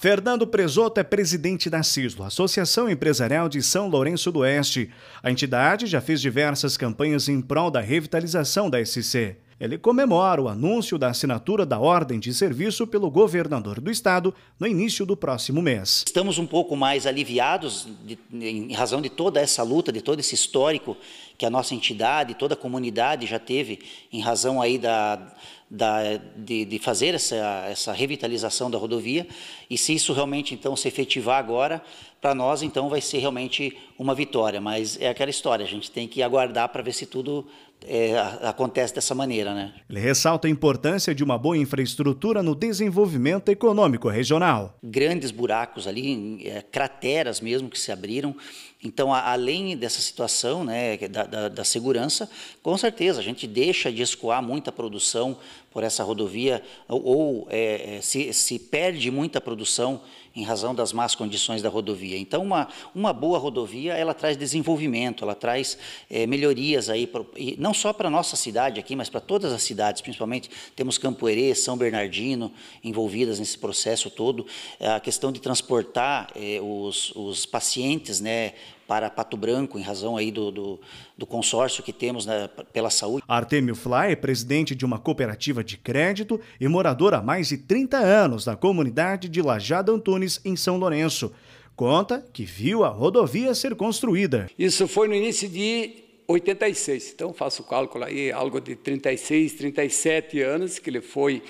Fernando Presoto é presidente da CISLO, Associação Empresarial de São Lourenço do Oeste. A entidade já fez diversas campanhas em prol da revitalização da SC. Ele comemora o anúncio da assinatura da ordem de serviço pelo governador do estado no início do próximo mês. Estamos um pouco mais aliviados de, em razão de toda essa luta, de todo esse histórico que a nossa entidade, toda a comunidade já teve em razão aí da, da, de, de, fazer essa, essa revitalização da rodovia e se isso realmente então se efetivar agora, para nós então vai ser realmente uma vitória. Mas é aquela história, a gente tem que aguardar para ver se tudo é, acontece dessa maneira. Né? Ele ressalta a importância de uma boa infraestrutura no desenvolvimento econômico regional. Grandes buracos ali, é, crateras mesmo que se abriram. Então, a, além dessa situação né, é da, da, da segurança, com certeza a gente deixa de escoar muita produção por essa rodovia, ou, é, é, se, se perde muita produção em razão das más condições da rodovia. Então, uma, uma boa rodovia, ela traz desenvolvimento, ela traz é, melhorias aí, pro, não só para a nossa cidade aqui, mas para todas as cidades, principalmente temos Campoerê, São Bernardino envolvidas nesse processo todo. A questão de transportar é, os, os pacientes, né, para Pato Branco, em razão aí do, do, do consórcio que temos na, né, pela saúde. Artemio Fly é presidente de uma cooperativa de crédito e morador há mais de 30 anos da comunidade de Lajada Antunes, em São Lourenço. Conta que viu a rodovia ser construída. Isso foi no início de 86, então faço o cálculo aí, algo de 36, 37 anos que ele foi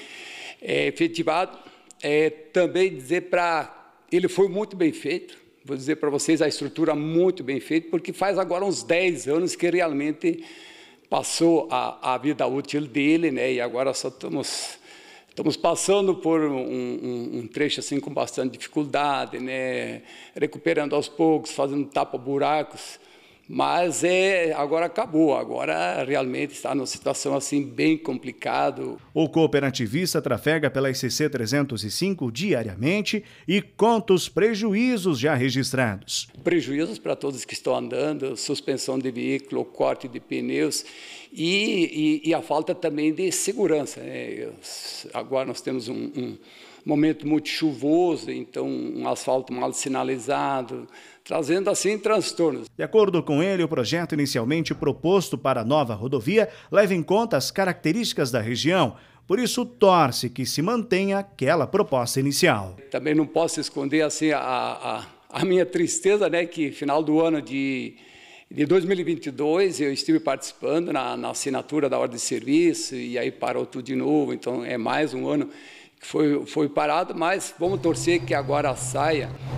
é, efetivado. É, também dizer para. Ele foi muito bem feito, vou dizer para vocês, a estrutura muito bem feita, porque faz agora uns 10 anos que realmente passou a, a vida útil dele, né? e agora só estamos, estamos passando por um, um, um trecho assim com bastante dificuldade, né? recuperando aos poucos, fazendo tapa-buracos, mas é, agora acabou, agora realmente está numa situação assim bem complicada. O cooperativista trafega pela ICC 305 diariamente e conta os prejuízos já registrados. Prejuízos para todos que estão andando, suspensão de veículo, corte de pneus e, e, e a falta também de segurança. Né? Agora nós temos um, um momento muito chuvoso, então um asfalto mal sinalizado, trazendo assim transtornos. De acordo com ele, o projeto inicialmente proposto para a nova rodovia leva em conta as características da região. Por isso, torce que se mantenha aquela proposta inicial. Também não posso esconder assim a, a, a minha tristeza, né, que final do ano de de 2022 eu estive participando na, na, assinatura da ordem de serviço e aí parou tudo de novo, então é mais um ano foi, foi parado, mas vamos torcer que agora saia